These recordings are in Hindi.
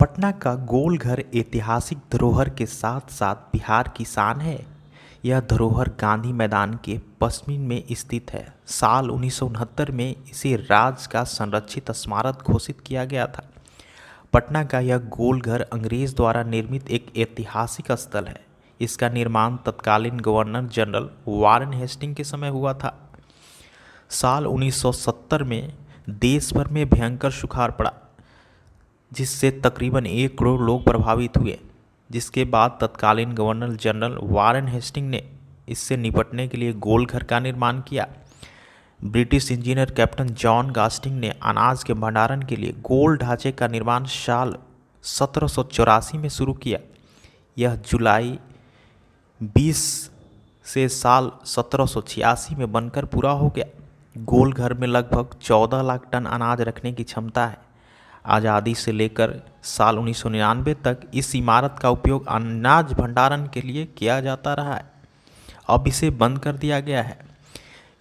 पटना का गोलघर ऐतिहासिक धरोहर के साथ साथ बिहार की शान है यह धरोहर गांधी मैदान के पश्चिम में स्थित है साल उन्नीस में इसे राज्य का संरक्षित स्मारक घोषित किया गया था पटना का यह गोलघर अंग्रेज द्वारा निर्मित एक ऐतिहासिक स्थल है इसका निर्माण तत्कालीन गवर्नर जनरल वारन हेस्टिंग के समय हुआ था साल 1970 में देश भर में भयंकर सुखाड़ पड़ा जिससे तकरीबन एक करोड़ लोग प्रभावित हुए जिसके बाद तत्कालीन गवर्नर जनरल वारन हेस्टिंग ने इससे निपटने के लिए गोल घर का निर्माण किया British engineer captain John Garstin ने अनाज के भंडारण के लिए गोल ढांचे का निर्माण साल सत्रह में शुरू किया यह जुलाई 20 से साल सत्रह में बनकर पूरा हो गया गोल घर में लगभग 14 लाख टन अनाज रखने की क्षमता है आज़ादी से लेकर साल उन्नीस तक इस इमारत का उपयोग अनाज भंडारण के लिए किया जाता रहा है अब इसे बंद कर दिया गया है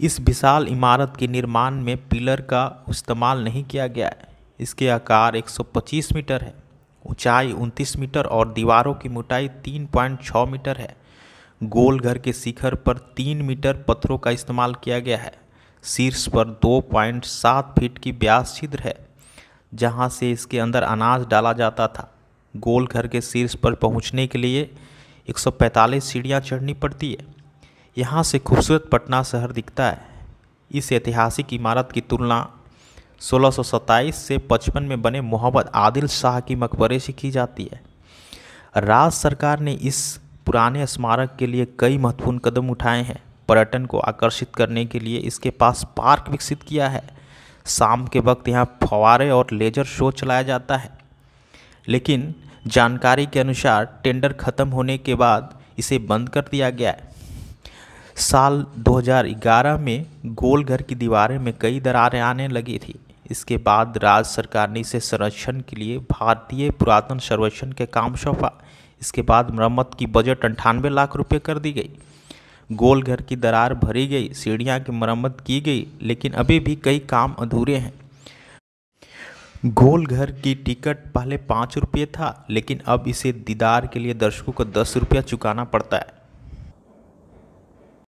इस विशाल इमारत के निर्माण में पिलर का इस्तेमाल नहीं किया गया है इसके आकार 125 मीटर है ऊंचाई 29 मीटर और दीवारों की मोटाई 3.6 मीटर है गोल घर के शिखर पर 3 मीटर पत्थरों का इस्तेमाल किया गया है शीर्ष पर 2.7 फीट की ब्यास छिद्र है जहाँ से इसके अंदर अनाज डाला जाता था गोल घर के शीर्ष पर पहुँचने के लिए 145 सीढ़ियाँ चढ़नी पड़ती है यहाँ से खूबसूरत पटना शहर दिखता है इस ऐतिहासिक इमारत की तुलना 1627 से 55 में बने मोहम्मद आदिल शाह की मकबरे से की जाती है राज्य सरकार ने इस पुराने स्मारक के लिए कई महत्वपूर्ण कदम उठाए हैं पर्यटन को आकर्षित करने के लिए इसके पास पार्क विकसित किया है शाम के वक्त यहाँ फवारे और लेजर शो चलाया जाता है लेकिन जानकारी के अनुसार टेंडर खत्म होने के बाद इसे बंद कर दिया गया है साल 2011 में गोल घर की दीवारें में कई दरारें आने लगी थी इसके बाद राज्य सरकार ने इसे संरक्षण के लिए भारतीय पुरातन सर्वेक्षण के काम सौंपा इसके बाद मरम्मत की बजट अंठानवे लाख रुपए कर दी गई गोल घर की दरार भरी गई सीढ़ियाँ की मरम्मत की गई लेकिन अभी भी कई काम अधूरे हैं गोल घर की टिकट पहले पाँच रुपये था लेकिन अब इसे दीदार के लिए दर्शकों को दस रुपया चुकाना पड़ता है